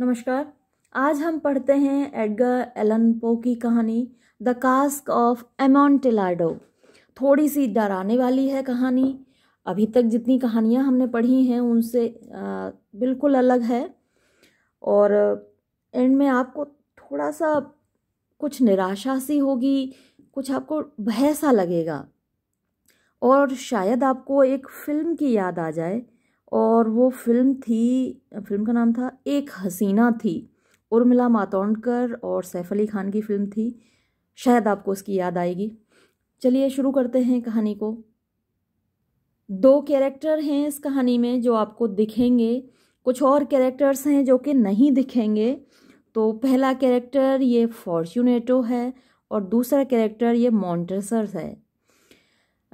नमस्कार आज हम पढ़ते हैं एडगर एलन पो की कहानी द कास्क ऑफ एमोन्टेलाडो थोड़ी सी डराने वाली है कहानी अभी तक जितनी कहानियाँ हमने पढ़ी हैं उनसे आ, बिल्कुल अलग है और एंड में आपको थोड़ा सा कुछ निराशा सी होगी कुछ आपको भय सा लगेगा और शायद आपको एक फ़िल्म की याद आ जाए और वो फिल्म थी फिल्म का नाम था एक हसीना थी उर्मिला मातोंडकर और सैफ अली खान की फ़िल्म थी शायद आपको उसकी याद आएगी चलिए शुरू करते हैं कहानी को दो कैरेक्टर हैं इस कहानी में जो आपको दिखेंगे कुछ और कैरेक्टर्स हैं जो कि नहीं दिखेंगे तो पहला कैरेक्टर ये फॉर्चुनेटो है और दूसरा कैरेक्टर ये मॉन्टेसर्स है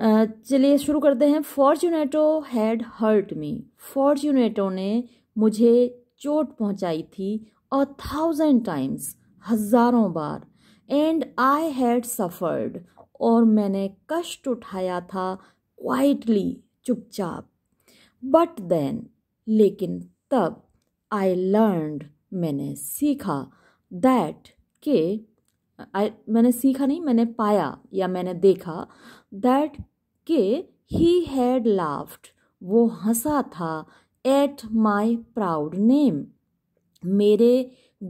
चलिए शुरू करते हैं फॉर्चुनेटो हैड हर्ट मी फॉर्चुनेटो ने मुझे चोट पहुंचाई थी अ थाउजेंड टाइम्स हज़ारों बार एंड आई हैड सफ़र्ड और मैंने कष्ट उठाया था क्वाइटली चुपचाप बट देन लेकिन तब आई लर्न मैंने सीखा दैट के आई मैंने सीखा नहीं मैंने पाया या मैंने देखा दैट के ही हैड लाफ्ड वो हंसा था एट माई प्राउड नेम मेरे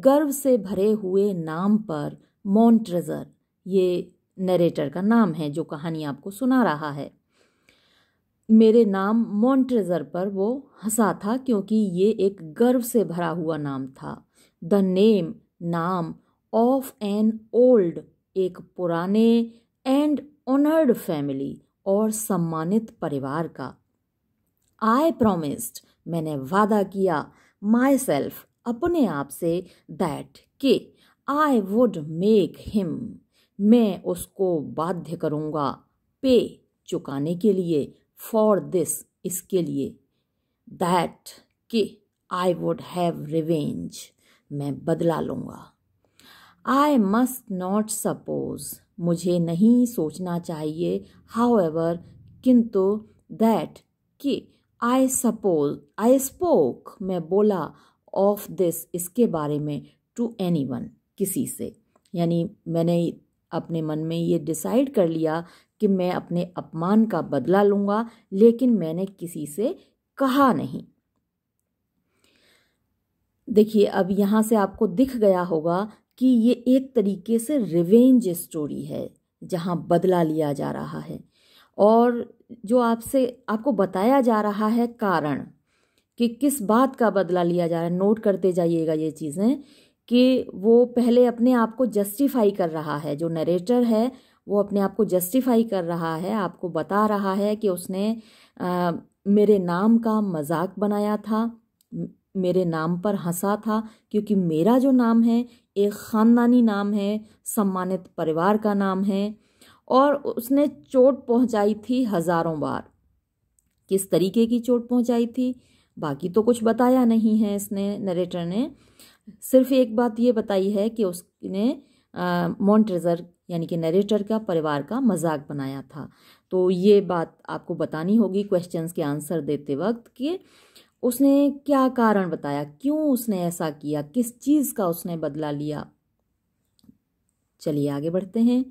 गर्व से भरे हुए नाम पर मॉन्ट्रेजर ये नरेटर का नाम है जो कहानी आपको सुना रहा है मेरे नाम मॉन्ट्रेजर पर वो हंसा था क्योंकि ये एक गर्व से भरा हुआ नाम था द नेम नाम ऑफ एन ओल्ड एक पुराने एंड ऑनर्ड फैमिली और सम्मानित परिवार का आई प्रोमिस्ड मैंने वादा किया माई सेल्फ अपने आप से दैट के आई वुड मेक हिम मैं उसको बाध्य करूँगा पे चुकाने के लिए फॉर दिस इसके लिए दैट के आई वुड हैव रिवेंज मैं बदला लूँगा आई मस्ट नॉट सपोज मुझे नहीं सोचना चाहिए हाउ एवर किंतु दैट कि आई सपोज आई स्पोक मैं बोला ऑफ दिस इसके बारे में टू एनी वन किसी से यानी मैंने अपने मन में ये डिसाइड कर लिया कि मैं अपने अपमान का बदला लूँगा लेकिन मैंने किसी से कहा नहीं देखिए अब यहाँ से आपको दिख गया होगा कि ये एक तरीके से रिवेंज स्टोरी है जहाँ बदला लिया जा रहा है और जो आपसे आपको बताया जा रहा है कारण कि किस बात का बदला लिया जा रहा है नोट करते जाइएगा ये चीज़ें कि वो पहले अपने आप को जस्टिफाई कर रहा है जो नरेटर है वो अपने आप को जस्टिफाई कर रहा है आपको बता रहा है कि उसने आ, मेरे नाम का मजाक बनाया था मेरे नाम पर हंसा था क्योंकि मेरा जो नाम है एक ख़ानदानी नाम है सम्मानित परिवार का नाम है और उसने चोट पहुंचाई थी हज़ारों बार किस तरीके की चोट पहुंचाई थी बाकी तो कुछ बताया नहीं है इसने नरेटर ने सिर्फ एक बात ये बताई है कि उसने मॉन्ट्रेजर यानी कि नरेटर का परिवार का मजाक बनाया था तो ये बात आपको बतानी होगी क्वेश्चंस के आंसर देते वक्त कि उसने क्या कारण बताया क्यों उसने ऐसा किया किस चीज़ का उसने बदला लिया चलिए आगे बढ़ते हैं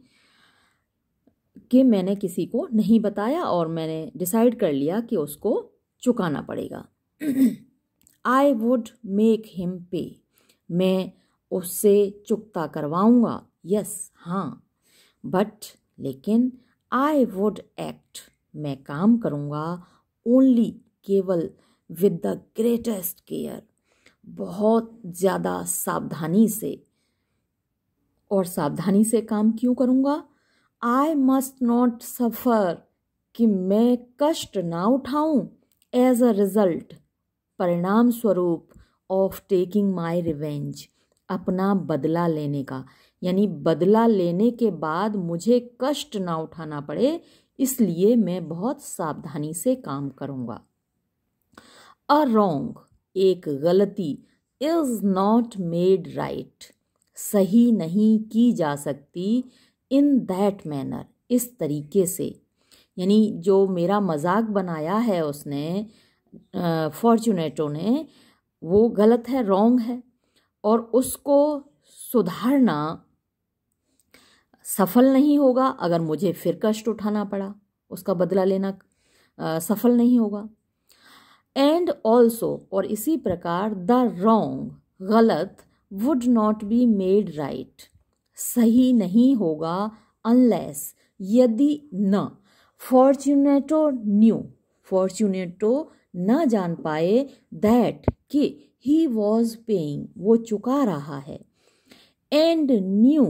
कि मैंने किसी को नहीं बताया और मैंने डिसाइड कर लिया कि उसको चुकाना पड़ेगा I would make him pay मैं उससे चुकता करवाऊँगा यस हाँ बट लेकिन आई वुड एक्ट मैं काम करूँगा ओनली केवल विद द ग्रेटेस्ट केयर बहुत ज़्यादा सावधानी से और सावधानी से काम क्यों करूँगा आई मस्ट नॉट सफ़र कि मैं कष्ट ना उठाऊँ एज अ रिज़ल्ट परिणाम स्वरूप ऑफ टेकिंग माई रिवेंज अपना बदला लेने का यानी बदला लेने के बाद मुझे कष्ट ना उठाना पड़े इसलिए मैं बहुत सावधानी से काम करूँगा अ रोंग एक गलती इज नॉट मेड राइट सही नहीं की जा सकती इन दैट मैनर इस तरीके से यानी जो मेरा मजाक बनाया है उसने फॉर्चुनेटो ने वो गलत है रॉन्ग है और उसको सुधारना सफल नहीं होगा अगर मुझे फिर कष्ट उठाना पड़ा उसका बदला लेना आ, सफल नहीं होगा एंड ऑल्सो और इसी प्रकार द रोंग गलत would not be made right सही नहीं होगा अनलेस यदि न फॉर्चुनेटो न्यू फॉर्चुनेटो न जान पाए दैट कि ही वॉज पेइंग वो चुका रहा है एंड न्यू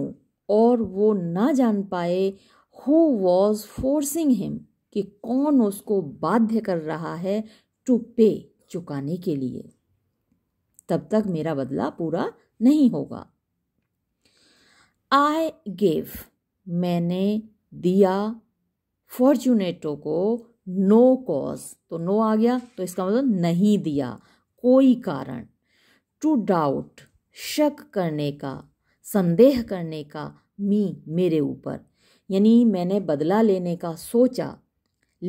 और वो ना जान पाए हु वॉज फोर्सिंग हिम कि कौन उसको बाध्य कर रहा है टू पे चुकाने के लिए तब तक मेरा बदला पूरा नहीं होगा आई गेव मैंने दिया फॉर्चुनेटो को नो कॉज तो नो आ गया तो इसका मतलब नहीं दिया कोई कारण टू डाउट शक करने का संदेह करने का मी मेरे ऊपर यानी मैंने बदला लेने का सोचा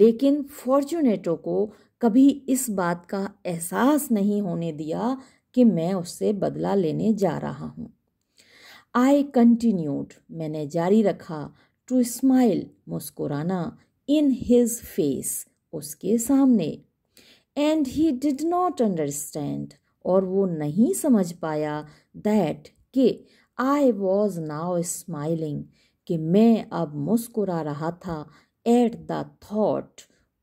लेकिन फॉर्चुनेटो को कभी इस बात का एहसास नहीं होने दिया कि मैं उससे बदला लेने जा रहा हूँ आई कंटिन्यूड मैंने जारी रखा टू स्माइल मुस्कुराना इन हिज फेस उसके सामने and he did not understand और वो नहीं समझ पाया दैट कि आई वॉज नाउ स्माइलिंग कि मैं अब मुस्कुरा रहा था एट द थॉट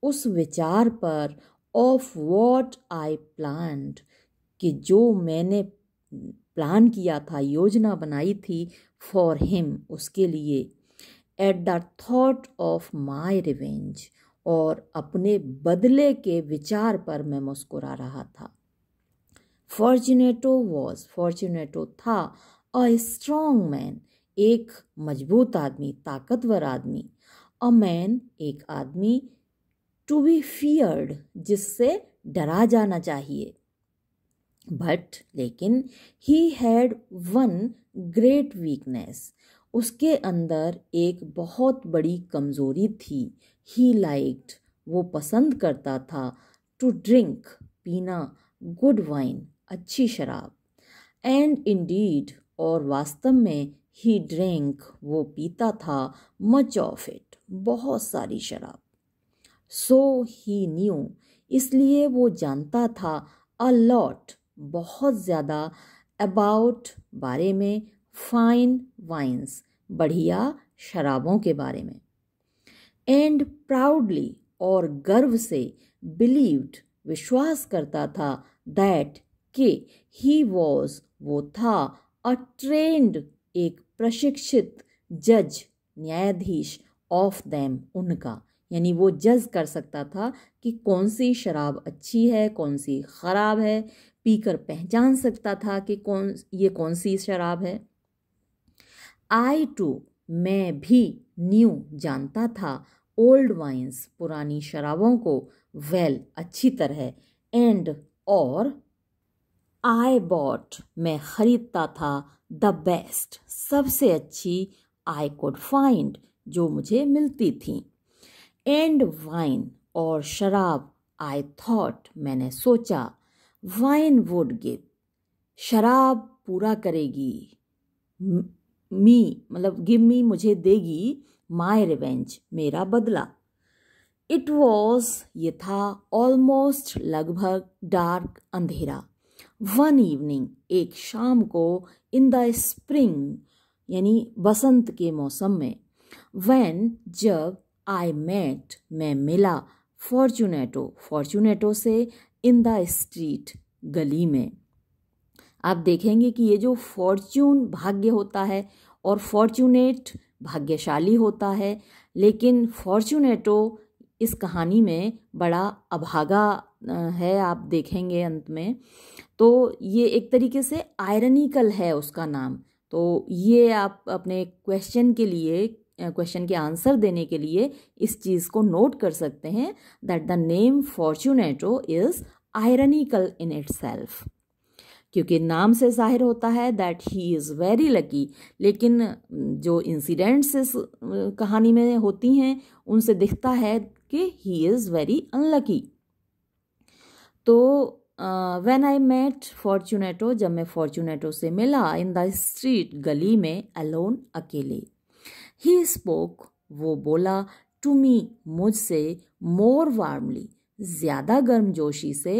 उस विचार पर ऑफ वॉट आई प्लान कि जो मैंने प्लान किया था योजना बनाई थी फॉर हिम उसके लिए at the thought of my revenge और अपने बदले के विचार पर मैं मुस्कुरा रहा था फॉर्चुनेटो वॉज फॉर्चुनेटो था अ स्ट्रॉन्ग मैन एक मजबूत आदमी ताकतवर आदमी अ मैन एक आदमी टू बी फियर्ड जिससे डरा जाना चाहिए बट लेकिन he had one great weakness उसके अंदर एक बहुत बड़ी कमज़ोरी थी ही लाइक्ड वो पसंद करता था टू ड्रिंक पीना गुड वाइन अच्छी शराब एंड इंडीड और वास्तव में ही ड्रिंक वो पीता था मच ऑफ इट बहुत सारी शराब सो ही न्यू इसलिए वो जानता था अलॉट बहुत ज़्यादा अबाउट बारे में फाइन वाइन्स बढ़िया शराबों के बारे में एंड प्राउडली और गर्व से बिलीव्ड विश्वास करता था दैट के ही वॉज वो था अ ट्रेंड एक प्रशिक्षित जज न्यायाधीश ऑफ देम उनका यानी वो जज कर सकता था कि कौन सी शराब अच्छी है कौन सी ख़राब है पीकर पहचान सकता था कि कौन ये कौन सी शराब है आई टू मैं भी न्यू जानता था ओल्ड वाइन्स पुरानी शराबों को वेल well, अच्छी तरह एंड और आई बॉट मैं ख़रीदता था द बेस्ट सबसे अच्छी आई कोड फाइंड जो मुझे मिलती थी एंड वाइन और शराब आई थॉट मैंने सोचा वाइन वुड गिव शराब पूरा करेगी मी मतलब गिव मी मुझे देगी माई रिवेंज मेरा बदला इट वॉज ये था ऑलमोस्ट लगभग डार्क अंधेरा वन इवनिंग एक शाम को इन द स्प्रिंग यानी बसंत के मौसम में वैन जब आई मेट मैं मिला फॉर्चुनेटो फॉर्चुनेटो से इन द स्ट्रीट गली में आप देखेंगे कि ये जो फॉर्च्यून भाग्य होता है और फॉर्चुनेट भाग्यशाली होता है लेकिन फॉर्चुनेटो इस कहानी में बड़ा अभागा है आप देखेंगे अंत में तो ये एक तरीके से आयरनिकल है उसका नाम तो ये आप अपने क्वेश्चन के लिए क्वेश्चन के आंसर देने के लिए इस चीज़ को नोट कर सकते हैं that the name Fortunato is ironical in it क्योंकि नाम से जाहिर होता है that he is very lucky लेकिन जो इंसिडेंट्स इस कहानी में होती हैं उनसे दिखता है कि ही इज़ वेरी अनलकी तो वेन आई मेट फॉर्चुनेटो जब मैं फॉर्चुनेटो से मिला इन द स्ट्रीट गली में अलोन अकेले ही स्पोक वो बोला टू मी मुझसे मोर वार्मली ज़्यादा गर्मजोशी से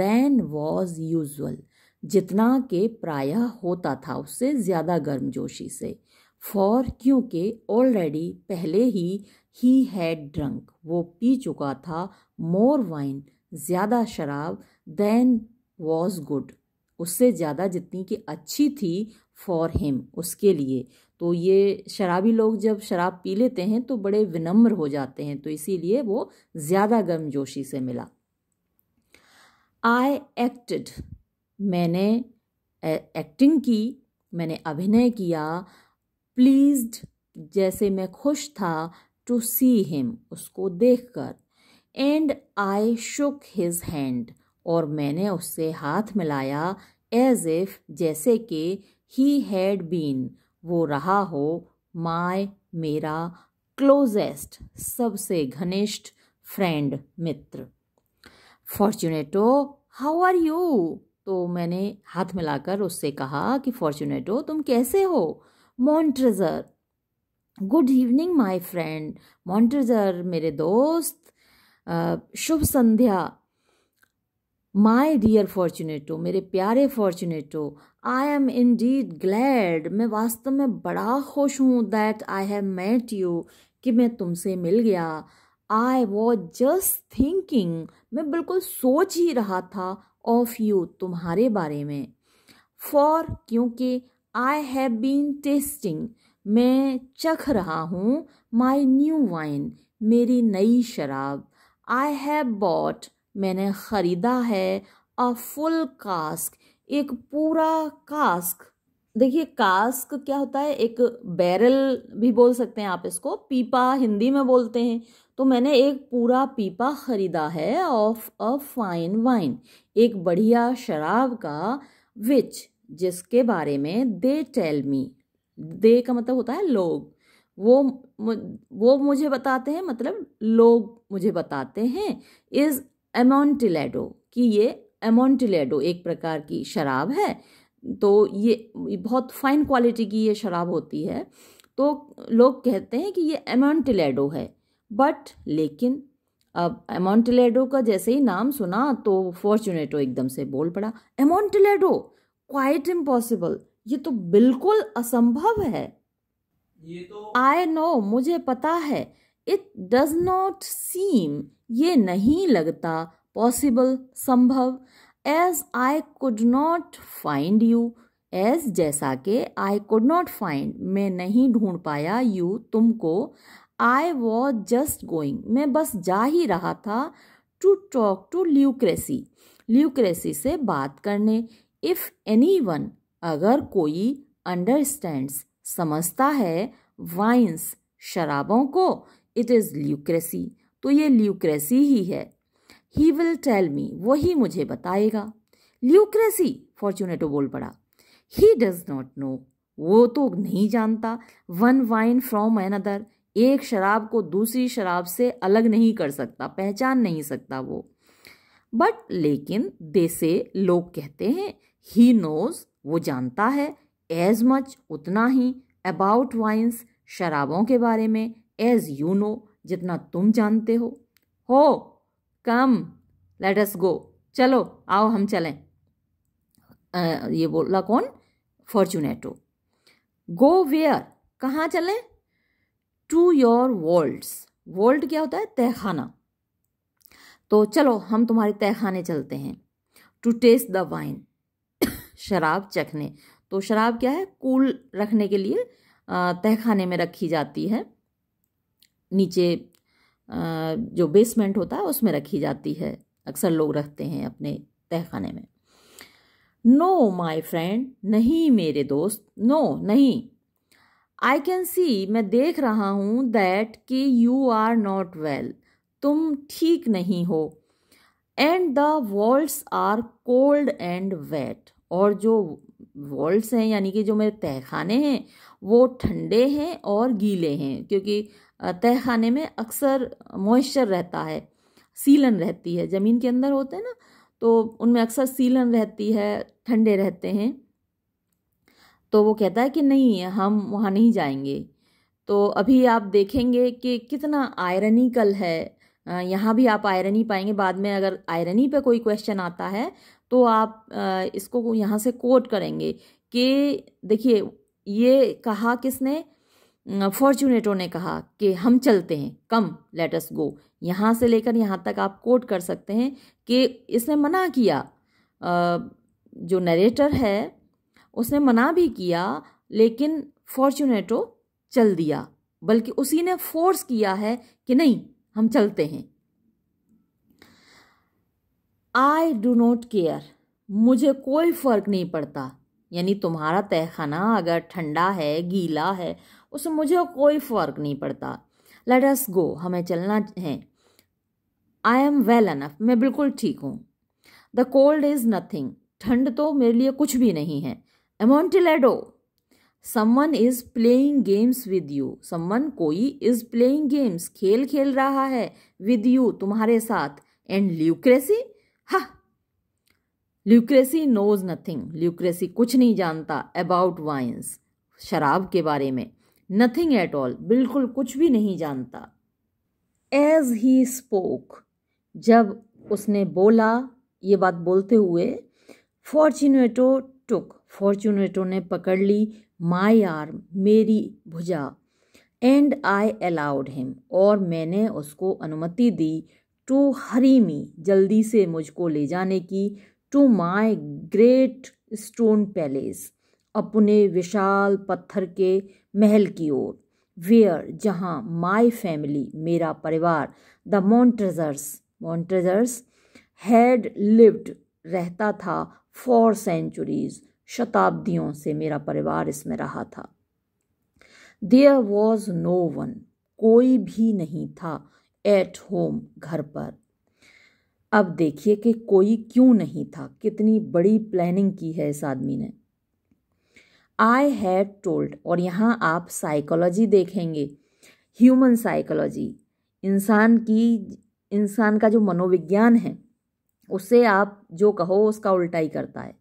देन वॉज यूजल जितना के प्रायः होता था उससे ज़्यादा गर्मजोशी से फॉर क्योंकि ऑलरेडी पहले ही ही हैड ड्रंक वो पी चुका था मोर वाइन ज़्यादा शराब देन वॉज गुड उससे ज़्यादा जितनी कि अच्छी थी फॉर हिम उसके लिए तो ये शराबी लोग जब शराब पी लेते हैं तो बड़े विनम्र हो जाते हैं तो इसीलिए वो ज़्यादा गर्मजोशी से मिला आई एक्टेड मैंने एक्टिंग की मैंने अभिनय किया प्लीज्ड जैसे मैं खुश था टू सी हिम उसको देखकर and I shook his hand और मैंने उससे हाथ मिलाया एज इफ जैसे कि ही हैड बीन वो रहा हो माय मेरा क्लोजेस्ट सबसे घनिष्ठ फ्रेंड मित्र फॉर्चुनेटो हाउ आर यू तो मैंने हाथ मिलाकर उससे कहा कि फॉर्चुनेटो तुम कैसे हो Montresor good evening my friend Montresor मेरे दोस्त शुभ संध्या माई डियर फॉर्चुनेटो मेरे प्यारे Fortunato I am indeed glad मैं वास्तव में बड़ा खुश हूँ that I have met you कि मैं तुमसे मिल गया आई वॉज जस्ट थिंकिंग मैं बिल्कुल सोच ही रहा था ऑफ यू तुम्हारे बारे में फॉर क्योंकि आई हैव बीन टेस्टिंग मैं चख रहा हूँ माई न्यू वाइन मेरी नई शराब आई हैव बॉट मैंने ख़रीदा है अ फुल कास्क एक पूरा कास्क देखिए कास्क क्या होता है एक बैरल भी बोल सकते हैं आप इसको पीपा हिंदी में बोलते हैं तो मैंने एक पूरा पीपा ख़रीदा है ऑफ अ फाइन वाइन एक बढ़िया शराब का विच जिसके बारे में दे टेल मी दे का मतलब होता है लोग वो वो मुझे बताते हैं मतलब लोग मुझे बताते हैं इज़ एमोंटिलेडो कि ये एमोंटिलेडो एक प्रकार की शराब है तो ये बहुत फाइन क्वालिटी की ये शराब होती है तो लोग कहते हैं कि ये एमोंटिलेडो है बट लेकिन अब एमोंटिलेडो का जैसे ही नाम सुना तो फॉर्चुनेटो एकदम से बोल पड़ा एमोंटिलेडो क्वाइट इम्पॉसिबल ये तो बिल्कुल असंभव है आई नो तो मुझे पता है इट डज नॉट सीम ये नहीं लगता पॉसिबल संभव as I could not find you as जैसा कि आई कुड नॉट फाइंड मैं नहीं ढूंढ पाया यू तुमको आई वॉज जस्ट गोइंग मैं बस जा ही रहा था to talk to Luchresi Luchresi से बात करने इफ़ एनी वन अगर कोई अंडरस्टैंड्स समझता है वाइन्स शराबों को इट इज़ ल्यूक्रेसी तो ये ल्यूक्रेसी ही है ही विल टेल मी वही मुझे बताएगा ल्यूक्रेसी फॉर्चुनेटो बोल पड़ा ही डज नॉट नो वो तो नहीं जानता one wine from another एक शराब को दूसरी शराब से अलग नहीं कर सकता पहचान नहीं सकता वो बट लेकिन देसे लोग कहते हैं ही नोज वो जानता है एज मच उतना ही अबाउट वाइन्स शराबों के बारे में एज यू नो जितना तुम जानते हो हो कम लेट अस गो चलो आओ हम चलें आ, ये बोला कौन फॉर्चुनेटो गो वेयर कहाँ चलें टू योर वर्ल्ड्स वर्ल्ड क्या होता है तहखाना तो चलो हम तुम्हारे तहखाने चलते हैं टू टेस्ट द वाइन शराब चखने तो शराब क्या है कूल रखने के लिए तहखाने में रखी जाती है नीचे जो बेसमेंट होता है उसमें रखी जाती है अक्सर लोग रखते हैं अपने तहखाने में नो माई फ्रेंड नहीं मेरे दोस्त नो no, नहीं आई कैन सी मैं देख रहा हूँ दैट कि यू आर नॉट वेल तुम ठीक नहीं हो and the walls are cold and wet और जो वॉल्स हैं यानी कि जो मेरे तहखाने हैं वो ठंडे हैं और गीले हैं क्योंकि तय खाने में अक्सर मॉइस्चर रहता है सीलन रहती है ज़मीन के अंदर होते हैं ना तो उनमें अक्सर सीलन रहती है ठंडे रहते हैं तो वो कहता है कि नहीं हम वहाँ नहीं जाएंगे तो अभी आप देखेंगे कि कितना आयरनिकल है यहाँ भी आप आयरनी पाएंगे बाद में अगर आयरनी पे कोई क्वेश्चन आता है तो आप इसको यहाँ से कोट करेंगे कि देखिए ये कहा किसने फॉर्चुनेटो ने कहा कि हम चलते हैं कम लेटस गो यहाँ से लेकर यहाँ तक आप कोट कर सकते हैं कि इसने मना किया जो नरेटर है उसने मना भी किया लेकिन फॉर्चुनेटो चल दिया बल्कि उसी ने फोर्स किया है कि नहीं हम चलते हैं आई डू नॉट केयर मुझे कोई फ़र्क नहीं पड़ता यानी तुम्हारा तहखाना अगर ठंडा है गीला है उसमें मुझे कोई फ़र्क नहीं पड़ता लेट अस गो हमें चलना है आई एम वेल अनफ मैं बिल्कुल ठीक हूँ द कोल्ड इज़ नथिंग ठंड तो मेरे लिए कुछ भी नहीं है Amontillado someone is playing games with you someone कोई इज़ प्लेइंग गेम्स खेल खेल रहा है विद यू तुम्हारे साथ एंड ल्यूक्रेसी हा ल्यूक्रेसी नोज नथिंग ल्यूक्रेसी कुछ नहीं जानता अबाउट वाइन्स शराब के बारे में नथिंग एट ऑल बिल्कुल कुछ भी नहीं जानता एज ही स्पोक जब उसने बोला ये बात बोलते हुए फॉर्चुनेटो टुक फॉर्चुनेटो ने पकड़ ली माई आर मेरी भुजा एंड आई अलाउड हिम और मैंने उसको अनुमति दी टू हरी मी जल्दी से मुझको ले जाने की to my great stone palace अपने विशाल पत्थर के महल की ओर वेयर जहाँ माई फैमिली मेरा परिवार the Montresors Montresors had lived रहता था फॉर सेंचुरीज शताब्दियों से मेरा परिवार इसमें रहा था देयर वॉज नो वन कोई भी नहीं था एट होम घर पर अब देखिए कि कोई क्यों नहीं था कितनी बड़ी प्लानिंग की है इस आदमी ने आई हैव टोल्ड और यहाँ आप साइकोलॉजी देखेंगे ह्यूमन साइकोलॉजी इंसान की इंसान का जो मनोविज्ञान है उससे आप जो कहो उसका उल्टा ही करता है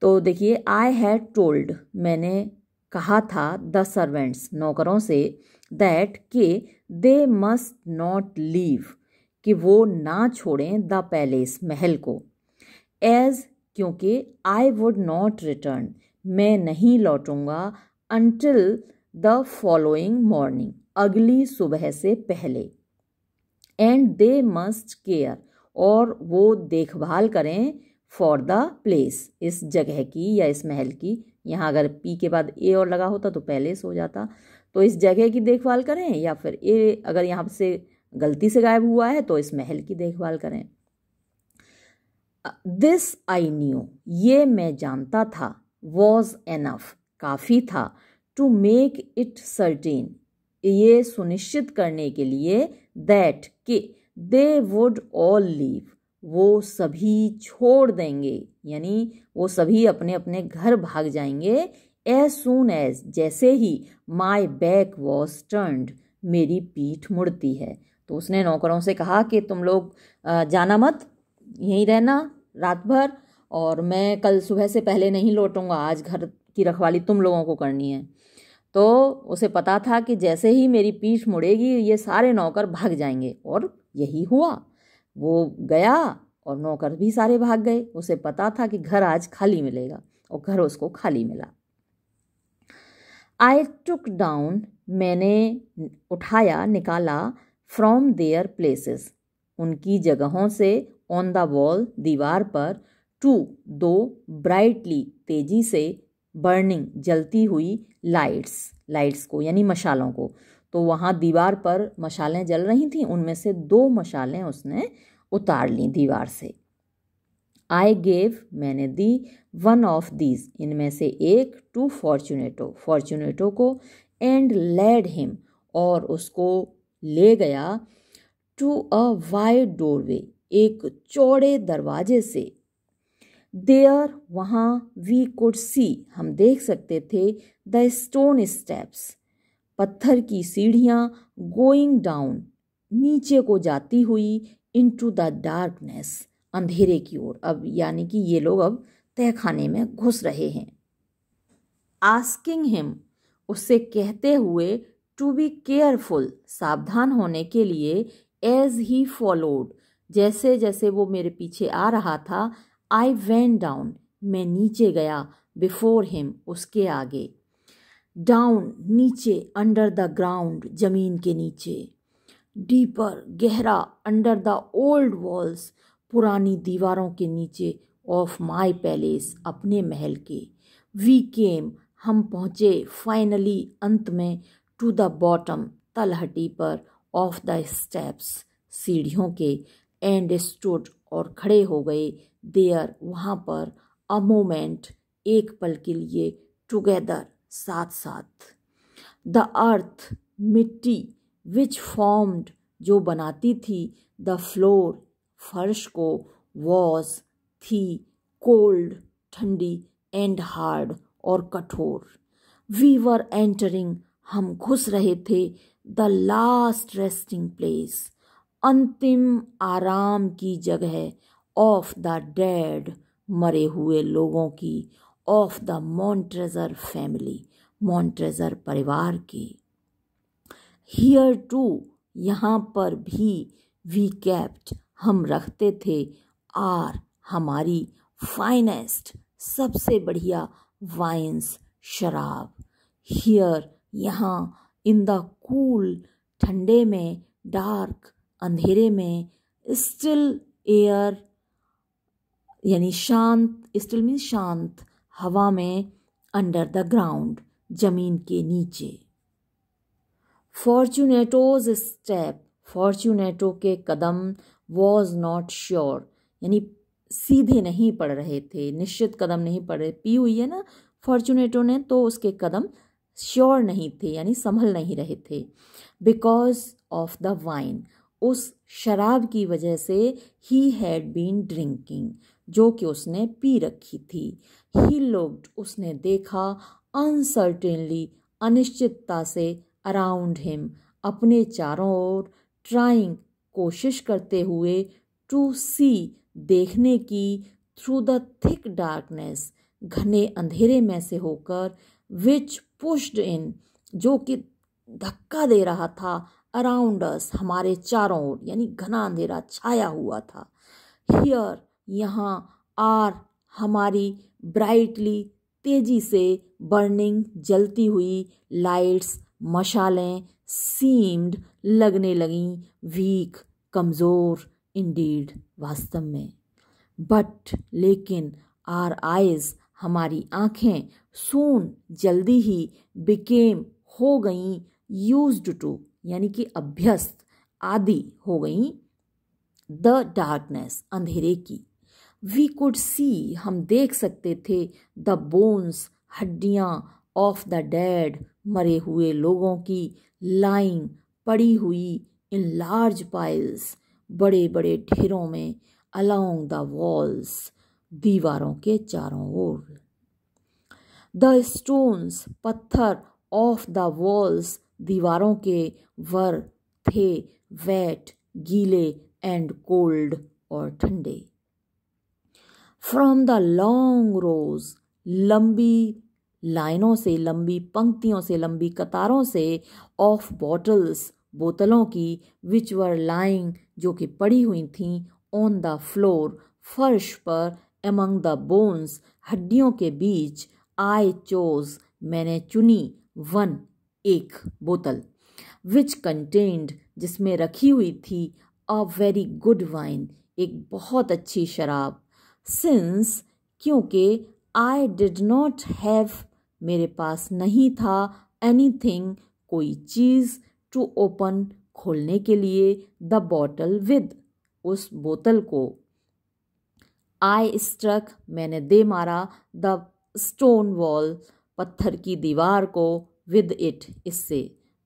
तो देखिए आई हैड टोल्ड मैंने कहा था द सर्वेंट्स नौकरों से दैट के दे मस्ट नॉट लीव कि वो ना छोड़ें द पैलेस महल को एज क्योंकि आई वुड नॉट रिटर्न मैं नहीं लौटूंगा अनटिल द फॉलोइंग मॉर्निंग अगली सुबह से पहले एंड दे मस्ट केयर और वो देखभाल करें फॉर द प्लेस इस जगह की या इस महल की यहाँ अगर पी के बाद ए और लगा होता तो पहले हो जाता तो इस जगह की देखभाल करें या फिर ए अगर यहाँ से गलती से गायब हुआ है तो इस महल की देखभाल करें दिस आई न्यू ये मैं जानता था वॉज एनफ काफ़ी था टू मेक इट सर्टेन ये सुनिश्चित करने के लिए दैट के दे वुड ऑल लीव वो सभी छोड़ देंगे यानी वो सभी अपने अपने घर भाग जाएंगे एज सुन एज जैसे ही माई बैक वॉज टर्नड मेरी पीठ मुड़ती है तो उसने नौकरों से कहा कि तुम लोग जाना मत यहीं रहना रात भर और मैं कल सुबह से पहले नहीं लौटूंगा आज घर की रखवाली तुम लोगों को करनी है तो उसे पता था कि जैसे ही मेरी पीठ मुड़ेगी ये सारे नौकर भाग जाएंगे और यही हुआ वो गया और नौकर भी सारे भाग गए उसे पता था कि घर आज खाली मिलेगा और घर उसको खाली मिला आई टुक डाउन मैंने उठाया निकाला फ्रॉम देयर प्लेसेस उनकी जगहों से ऑन द वॉल दीवार पर टू दो ब्राइटली तेजी से बर्निंग जलती हुई लाइट्स लाइट्स को यानी मशालों को तो वहाँ दीवार पर मशालें जल रही थी उनमें से दो मशालें उसने उतार ली दीवार से आई गेव मैंने दी वन ऑफ दीज इनमें से एक टू फॉर्चुनेटो फॉर्चुनेटो को एंड लेड हिम और उसको ले गया टू अ वाइड डोरवे एक चौड़े दरवाजे से देयर वहाँ वी कुड सी हम देख सकते थे द स्टोन स्टेप्स पत्थर की सीढ़ियाँ गोइंग डाउन नीचे को जाती हुई इन टू द डार्कनेस अंधेरे की ओर अब यानी कि ये लोग अब तहखाने में घुस रहे हैं आस्किंग हिम उससे कहते हुए टू बी केयरफुल सावधान होने के लिए एज ही फॉलोड जैसे जैसे वो मेरे पीछे आ रहा था आई वैन डाउन मैं नीचे गया बिफोर हिम उसके आगे डाउन नीचे अंडर द ग्राउंड जमीन के नीचे डीपर गहरा अंडर द ओल्ड वॉल्स पुरानी दीवारों के नीचे ऑफ माई पैलेस अपने महल के वी केम हम पहुँचे फाइनली अंत में टू द बॉटम तलहटी पर ऑफ द स्टेप्स सीढ़ियों के एंड स्टूड और खड़े हो गए देयर वहाँ पर अ मोमेंट एक पल के लिए टुगेदर साथ साथ द अर्थ मिट्टी विच फॉर्म्ड जो बनाती थी द फ्लोर फर्श को वॉज थी कोल्ड ठंडी एंड हार्ड और कठोर वी वर एंटरिंग हम घुस रहे थे द लास्ट रेस्टिंग प्लेस अंतिम आराम की जगह ऑफ द डेड मरे हुए लोगों की of the Montresor family Montresor परिवार की हियर टू यहाँ पर भी वी कैप्ट हम रखते थे आर हमारी फाइनेस्ट सबसे बढ़िया वाइन्स शराब हियर यहाँ इन द कूल ठंडे में डार्क अंधेरे में स्टिल एयर यानी शांत स्टिल मीन शांत हवा में अंडर द ग्राउंड जमीन के नीचे फॉर्चुनेटोज स्टेप फॉर्चुनेटो के कदम वॉज नॉट श्योर यानी सीधे नहीं पड़ रहे थे निश्चित कदम नहीं पड़ रहे पी हुई है ना फॉर्चुनेटो ने तो उसके कदम श्योर नहीं थे यानी संभल नहीं रहे थे बिकॉज ऑफ द वाइन उस शराब की वजह से ही हैड बीन ड्रिंकिंग जो कि उसने पी रखी थी ही लोक्ड उसने देखा अनसर्टेनली अनिश्चितता से अराउंड हिम अपने चारों ओर ट्राइंग कोशिश करते हुए टू सी देखने की थ्रू द थिक डार्कनेस घने अंधेरे में से होकर विच पुश्ड इन जो कि धक्का दे रहा था अराउंड अस हमारे चारों ओर यानी घना अंधेरा छाया हुआ था हियर यहाँ आर हमारी ब्राइटली तेजी से बर्निंग जलती हुई लाइट्स मशालें सीम्ड लगने लगीं वीक कमज़ोर इंडीड वास्तव में बट लेकिन आर आइज़ हमारी आँखें सून जल्दी ही बिकेम हो गई यूज्ड टू यानी कि अभ्यस्त आदि हो गई द डार्कनेस अंधेरे की वी कुड सी हम देख सकते थे द बोन्स हड्डियाँ ऑफ द डैड मरे हुए लोगों की लाइंग पड़ी हुई इन लार्ज पाइल्स बड़े बड़े ढेरों में अलोंग द वॉल्स दीवारों के चारों ओर द स्टोन्स पत्थर ऑफ द वॉल्स दीवारों के वर थे वेट गीले एंड कोल्ड और ठंडे फ्रॉम द लॉन्ग रोज लंबी लाइनों से लंबी पंक्तियों से लंबी कतारों से ऑफ बॉटल्स बोतलों की विच वर लाइंग जो कि पड़ी हुई थी ऑन द फ्लोर फर्श पर एमंग द बोन्स हड्डियों के बीच आई चोज मैंने चुनी वन एक बोतल विच कंटेंड जिसमें रखी हुई थी अ वेरी गुड वाइन एक बहुत अच्छी शराब सिंस क्योंकि आई डिड नॉट हैव मेरे पास नहीं था एनी थिंग कोई चीज़ टू ओपन खोलने के लिए द बॉटल विद उस बोतल को आई स्ट्रक मैंने दे मारा द स्टोन वॉल पत्थर की दीवार को विद इट इससे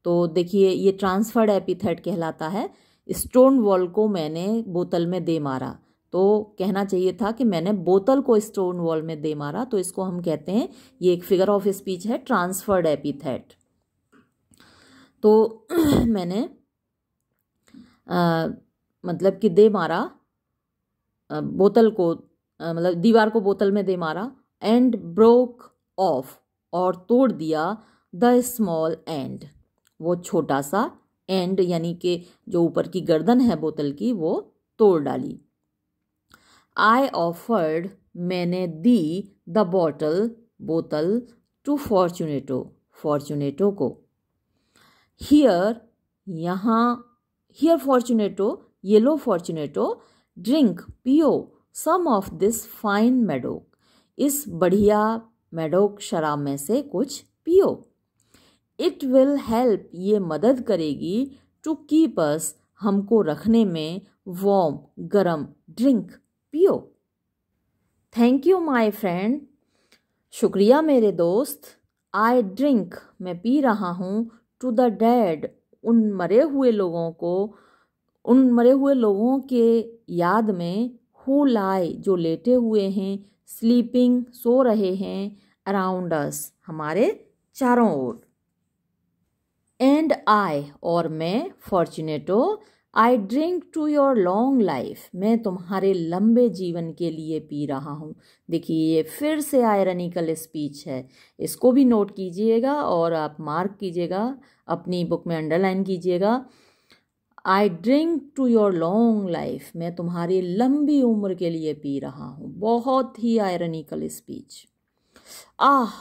तो देखिए ये ट्रांसफर्ड एपिथेट कहलाता है स्टोन वॉल को मैंने बोतल में दे मारा तो कहना चाहिए था कि मैंने बोतल को स्टोन वॉल में दे मारा तो इसको हम कहते हैं ये एक फिगर ऑफ स्पीच है ट्रांसफर्ड एपिथेट तो मैंने आ, मतलब कि दे मारा आ, बोतल को आ, मतलब दीवार को बोतल में दे मारा एंड ब्रोक ऑफ और तोड़ दिया द स्मॉल एंड वो छोटा सा एंड यानी कि जो ऊपर की गर्दन है बोतल की वो तोड़ डाली आई ऑफर्ड मैंने दी द बॉटल बोतल टू फॉर्चुनेटो फॉर्चुनेटो को हियर यहाँ हियर फॉर्चुनेटो येलो फॉर्चुनेटो ड्रिंक पियो some of this fine Medoc इस बढ़िया मेडोक शराब में से कुछ पियो इट विल हेल्प ये मदद करेगी टू कीप अस हमको रखने में वॉम गरम ड्रिंक पियो थैंक यू माई फ्रेंड शुक्रिया मेरे दोस्त आई ड्रिंक मैं पी रहा हूँ टू द डेड उन मरे हुए लोगों को उन मरे हुए लोगों के याद में हु लाई जो लेटे हुए हैं स्लीपिंग सो रहे हैं अराउंड अस हमारे चारों ओर एंड आई और मैं Fortunato I drink to your long life मैं तुम्हारे लंबे जीवन के लिए पी रहा हूँ देखिए ये फिर से आयरनिकल स्पीच है इसको भी नोट कीजिएगा और आप मार्क कीजिएगा अपनी बुक में अंडरलाइन कीजिएगा I drink to your long life मैं तुम्हारी लंबी उम्र के लिए पी रहा हूँ बहुत ही ironical speech ah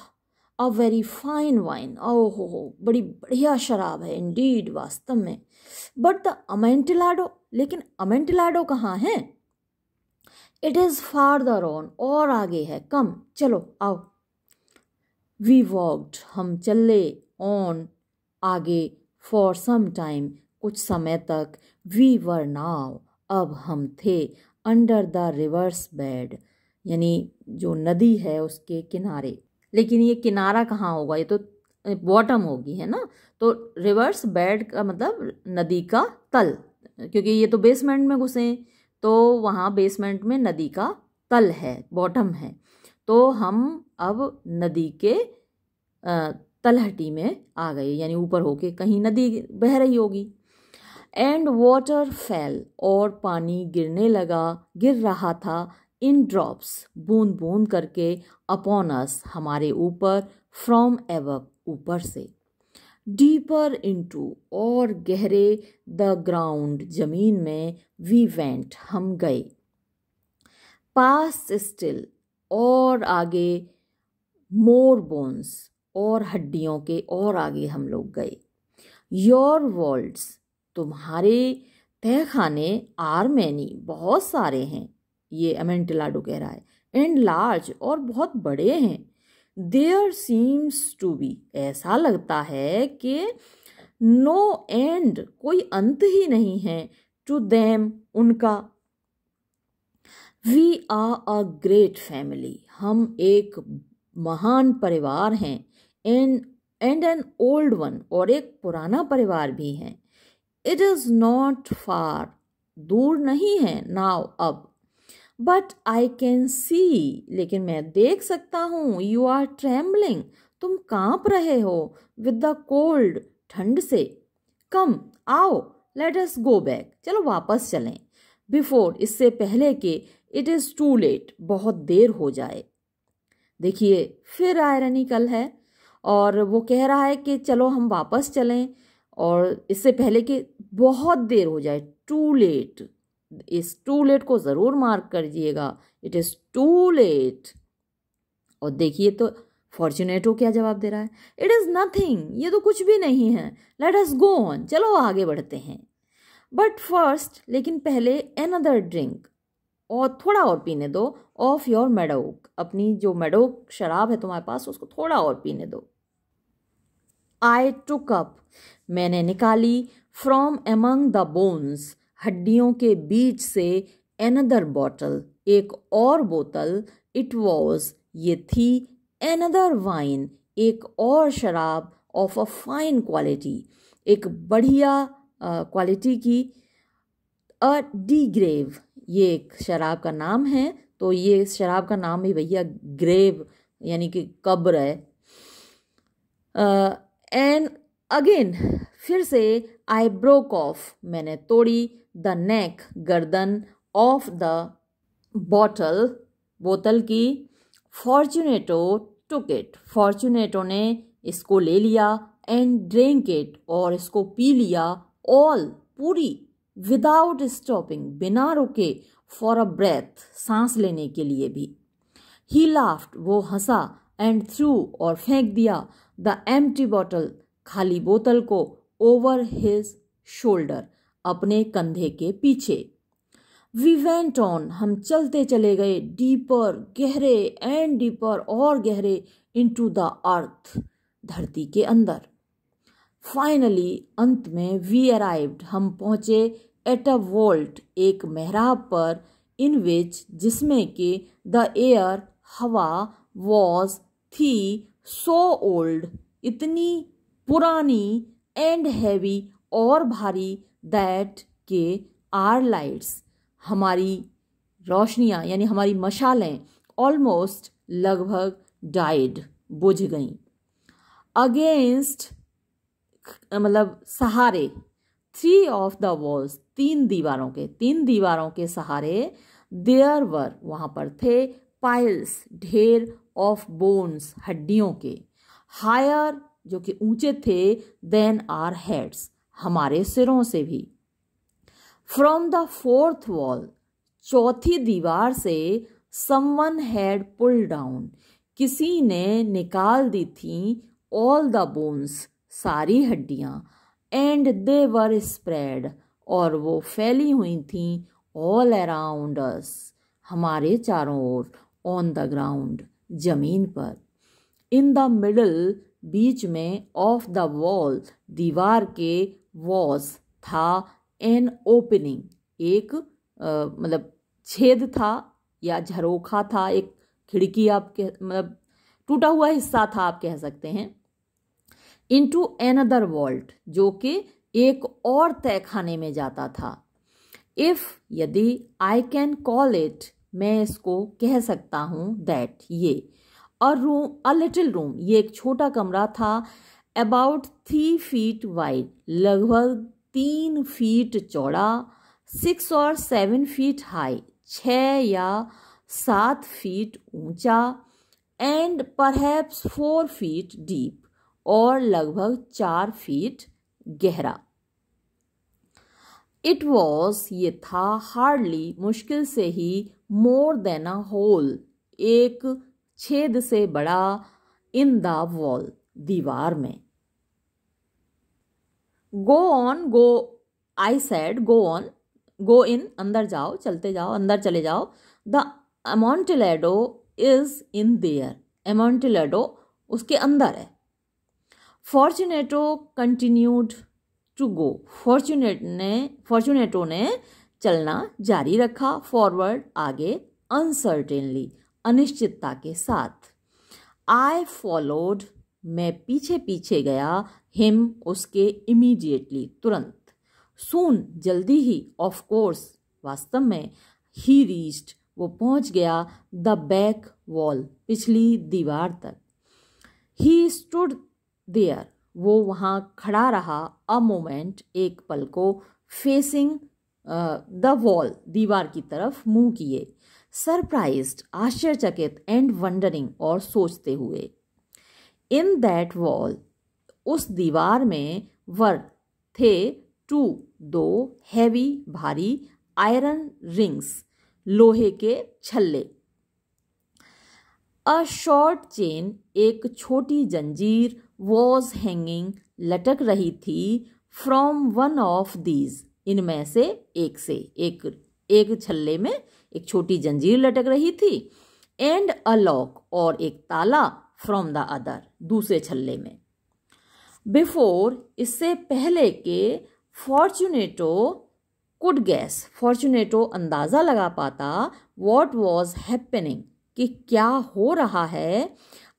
a very fine wine ओ हो हो बड़ी बढ़िया शराब है इंडीड वास्तव में बट द अमेंटिलाडो लेकिन अमेंटिलाडो कहाँ है इट इज़ फारदर ऑन और आगे है कम चलो आओ वी वॉकड हम चले ऑन आगे फॉर सम टाइम कुछ समय तक वी वर नाव अब हम थे अंडर द रिवर्स बेड यानी जो नदी है उसके किनारे लेकिन ये किनारा कहाँ होगा ये तो बॉटम होगी है ना तो रिवर्स बेड का मतलब नदी का तल क्योंकि ये तो बेसमेंट में घुसे तो वहाँ बेसमेंट में नदी का तल है बॉटम है तो हम अब नदी के तलहटी में आ गए यानी ऊपर होके कहीं नदी बह रही होगी एंड वाटर फैल और पानी गिरने लगा गिर रहा था इन ड्रॉप्स बूंद बूंद करके अपॉन अस हमारे ऊपर फ्रॉम एवक ऊपर से डीपर इनटू और गहरे द ग्राउंड जमीन में वी वेंट हम गए पास स्टिल और आगे मोर बोन्स और हड्डियों के और आगे हम लोग गए योर वर्ल्ड्स तुम्हारे तहखाने आर मैनी बहुत सारे हैं ये अमेंटिलाडो कह रहा है एंड लार्ज और बहुत बड़े हैं देयर सीम्स टू बी ऐसा लगता है कि नो एंड कोई अंत ही नहीं है टू देम उनका we are a great family हम एक महान परिवार हैं and and an old one और एक पुराना परिवार भी है इट इज़ नॉट फार दूर नहीं है नाव अब बट आई कैन सी लेकिन मैं देख सकता हूँ यू आर ट्रैम्बलिंग तुम कांप रहे हो विद द कोल्ड ठंड से कम आओ लेट अस गो बैक चलो वापस चलें बिफोर इससे पहले कि इट इज़ टू लेट बहुत देर हो जाए देखिए फिर आयरनी कल है और वो कह रहा है कि चलो हम वापस चलें और इससे पहले कि बहुत देर हो जाए टू लेट इस टू लेट को ज़रूर मार्क करिएगा इट इज़ टू लेट और देखिए तो फॉर्चुनेटो क्या जवाब दे रहा है इट इज़ नथिंग ये तो कुछ भी नहीं है लेट अस गो ऑन चलो आगे बढ़ते हैं बट फर्स्ट लेकिन पहले अदर ड्रिंक और थोड़ा और पीने दो ऑफ योर मेडोक अपनी जो मेडोक शराब है तुम्हारे पास उसको थोड़ा और पीने दो आई टुक अप मैंने निकाली फ्रॉम एमंग द बोन्स हड्डियों के बीच से एनदर बॉटल एक और बोतल इट वॉज ये थी एनदर वाइन एक और शराब ऑफ अ फाइन क्वालिटी एक बढ़िया क्वालिटी की अ डी ग्रेव ये एक शराब का नाम है तो ये शराब का नाम ही भैया ग्रेव यानी कि कब्र है एंड अगेन फिर से आई ब्रोक ऑफ मैंने तोड़ी द नेक गर्दन ऑफ द बॉटल बोतल की फॉर्चुनेटो टुक इट फॉर्चुनेटो ने इसको ले लिया एंड ड्रिंक इट और इसको पी लिया ऑल पूरी विदाउट स्टॉपिंग बिना रुके फॉर अ ब्रेथ सांस लेने के लिए भी ही लाफ्ट वो हंसा एंड थ्रू और फेंक दिया द एम्प्टी बॉटल खाली बोतल को ओवर हिज शोल्डर अपने कंधे के पीछे वी वेंट ऑन हम चलते चले गए डीपर गहरे एंड डीपर और गहरे इंटू द अर्थ धरती के अंदर फाइनली अंत में वी अराइव्ड हम पहुंचे एट अ वोल्ट एक मेहराब पर इन विच जिसमें कि द एयर हवा वॉज थी सो ओल्ड इतनी पुरानी एंड हैवी और भारी दैट के आर लाइट्स हमारी रोशनियाँ यानी हमारी मशालें ऑलमोस्ट लगभग डाइड बुझ गईं अगेंस्ट मतलब सहारे थ्री ऑफ द वॉल्स तीन दीवारों के तीन दीवारों के सहारे देयर वर वहाँ पर थे पाइल्स ढेर ऑफ बोन्स हड्डियों के हायर जो कि ऊंचे थे देन आर हेड्स हमारे सिरों से भी फ्रॉम द फोर्थ वॉल चौथी दीवार से समवन हैड पुल डाउन किसी ने निकाल दी थी ऑल द बोन्स सारी हड्डियाँ एंड दे वर स्प्रेड और वो फैली हुई थी ऑल अराउंड अस हमारे चारों ओर ऑन द ग्राउंड जमीन पर इन द मिडल बीच में ऑफ द वॉल दीवार के वॉज था एन ओपनिंग एक मतलब छेद था या झरोखा था एक खिड़की आप कह मतलब टूटा हुआ हिस्सा था आप कह सकते हैं एन एनदर वॉल्ट जो कि एक और तहखाने में जाता था इफ़ यदि आई कैन कॉल इट मैं इसको कह सकता हूँ दैट ये a room a little room ये एक छोटा कमरा था अबाउट थ्री फीट वाइड लगभग तीन फीट चौड़ा सिक्स और सेवन फीट हाई छ या सात फीट ऊंचा and perhaps four feet deep और लगभग चार फीट गहरा इट वॉज ये था हार्डली मुश्किल से ही मोर देन अ होल एक छेद से बड़ा इन द वॉल दीवार में go on go I said go on go in अंदर जाओ चलते जाओ अंदर चले जाओ the Amontillado is in there Amontillado उसके अंदर है Fortunato continued to go Fortunato ने फॉर्चुनेटो ने चलना जारी रखा फॉरवर्ड आगे अनसर्टेनली अनिश्चितता के साथ आई फॉलोड मैं पीछे पीछे गया हिम उसके इमीडिएटली तुरंत सून जल्दी ही ऑफ कोर्स वास्तव में ही रीच्ड वो पहुंच गया द बैक वॉल पिछली दीवार तक ही स्टूड देयर वो वहाँ खड़ा रहा अ मोमेंट एक पल को फेसिंग द वॉल दीवार की तरफ मुंह किए सरप्राइज आश्चर्यचकित एंड वंडरिंग और सोचते हुए इन दैट वॉल उस दीवार में वर थे टू दो हैवी भारी आयरन रिंग्स लोहे के छल्ले अ शॉर्ट चेन एक छोटी जंजीर वॉज हैंगिंग लटक रही थी फ्रॉम वन ऑफ दीज इनमें से एक से एक एक छल्ले में एक छोटी जंजीर लटक रही थी एंड अ लॉक और एक ताला फ्रॉम द अदर दूसरे छल्ले में बिफोर इससे पहले के फॉर्चुनेटो कुड गैस फॉर्चुनेटो अंदाज़ा लगा पाता वॉट वॉज हैपनिंग कि क्या हो रहा है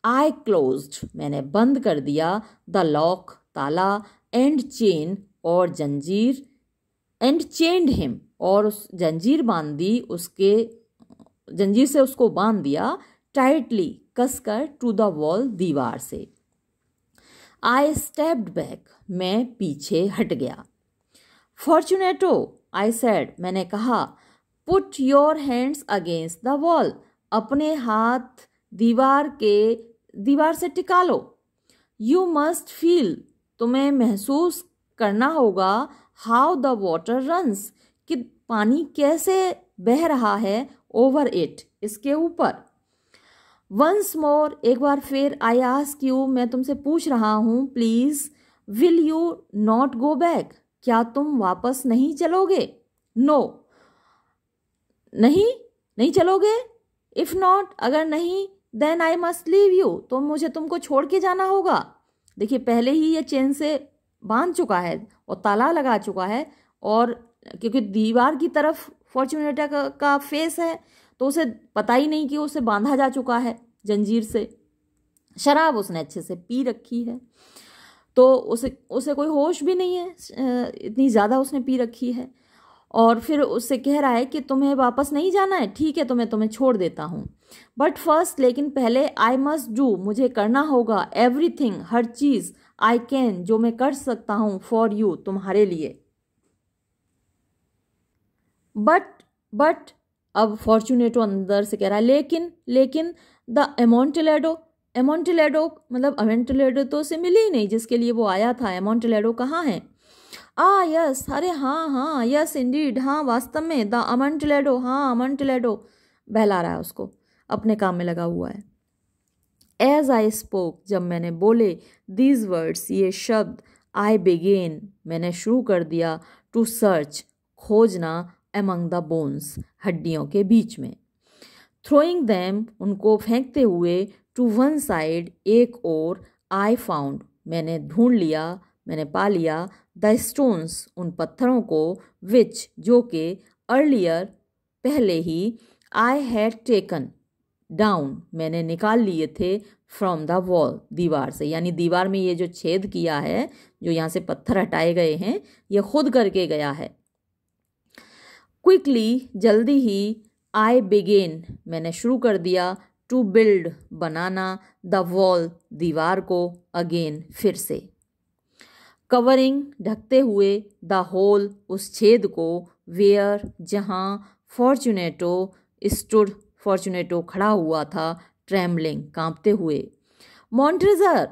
आई क्लोज मैंने बंद कर दिया द लॉक ताला एंड चेन और जंजीर एंड चेंड हिम और उस जंजीर बांध दी उसके जंजीर से उसको बांध दिया टाइटली कसकर टू द वॉल दीवार से आई स्टेप्ड बैक मैं पीछे हट गया फॉर्चुनेटो आई सेड मैंने कहा put your hands against the wall अपने हाथ दीवार के दीवार से टिका लो यू मस्ट फील तुम्हें महसूस करना होगा हाउ द वॉटर रन्स कि पानी कैसे बह रहा है ओवर इट इसके ऊपर वंस मोर एक बार फिर आई आस्क यू मैं तुमसे पूछ रहा हूँ please will you not go back क्या तुम वापस नहीं चलोगे नो no. नहीं नहीं चलोगे इफ़ नॉट अगर नहीं then I must leave you तो मुझे तुमको छोड़ के जाना होगा देखिए पहले ही ये चेन से बांध चुका है और ताला लगा चुका है और क्योंकि दीवार की तरफ फॉर्चुनेटा का, का फेस है तो उसे पता ही नहीं कि उसे बांधा जा चुका है जंजीर से शराब उसने अच्छे से पी रखी है तो उसे उसे कोई होश भी नहीं है इतनी ज़्यादा उसने पी रखी है और फिर उससे कह रहा है कि तुम्हें वापस नहीं जाना है ठीक है तो मैं तुम्हें छोड़ देता हूँ बट फर्स्ट लेकिन पहले आई मस्ट डू मुझे करना होगा everything her cheese I can जो मैं कर सकता हूँ फॉर यू तुम्हारे लिए बट बट अब फॉर्चुनेटो अंदर से कह रहा है लेकिन लेकिन द एमोंटिलेडो एमोंटिलेडो मतलब एमोंटिलेडो तो से मिली ही नहीं जिसके लिए वो आया था एमोंटिलेडो कहाँ है आ यस अरे हाँ हाँ यस इंडीड हाँ वास्तव में द अमंटिलेडो हाँ अमंटिलेडो बहला रहा है उसको अपने काम में लगा हुआ है एज आई स्पोक जब मैंने बोले दीज वर्ड्स ये शब्द आई बिगेन मैंने शुरू कर दिया टू सर्च खोजना एमंग द बोन्स हड्डियों के बीच में थ्रोइंग दैम उनको फेंकते हुए टू वन साइड एक और आई फाउंड मैंने ढूंढ लिया मैंने पा लिया द स्टोन्स उन पत्थरों को विच जो कि अर्लियर पहले ही आई हैड टेकन डाउन मैंने निकाल लिए थे फ्रॉम द वॉल दीवार से यानी दीवार में ये जो छेद किया है जो यहाँ से पत्थर हटाए गए हैं ये खुद करके गया है क्विकली जल्दी ही आई बिगेन मैंने शुरू कर दिया टू बिल्ड बनाना द वॉल दीवार को अगेन फिर से कवरिंग ढकते हुए द होल उस छेद को वेयर जहाँ फॉर्चुनेटो स्टूड फॉर्चुनेटो खड़ा हुआ था ट्रेमलिंग कांपते हुए Montresor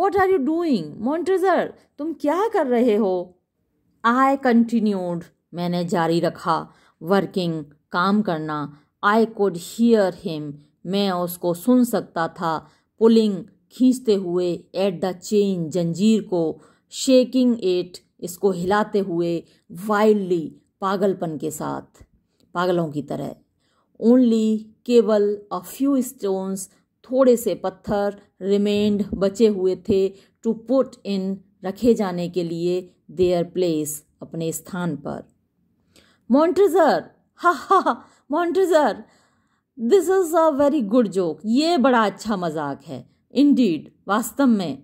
what are you doing Montresor तुम क्या कर रहे हो आई कंटिन्यूड मैंने जारी रखा वर्किंग काम करना आई कोड हीयर हिम मैं उसको सुन सकता था पुलिंग खींचते हुए एट द चेन जंजीर को शेकिंग एट इसको हिलाते हुए वाइल्डली पागलपन के साथ पागलों की तरह ओनली केवल अ फ्यू स्टोन्स थोड़े से पत्थर रिमेंड बचे हुए थे टू पुट इन रखे जाने के लिए देयर प्लेस अपने स्थान पर Montresor ha ha Montresor this is a very good joke ये बड़ा अच्छा मजाक है इंडीड वास्तव में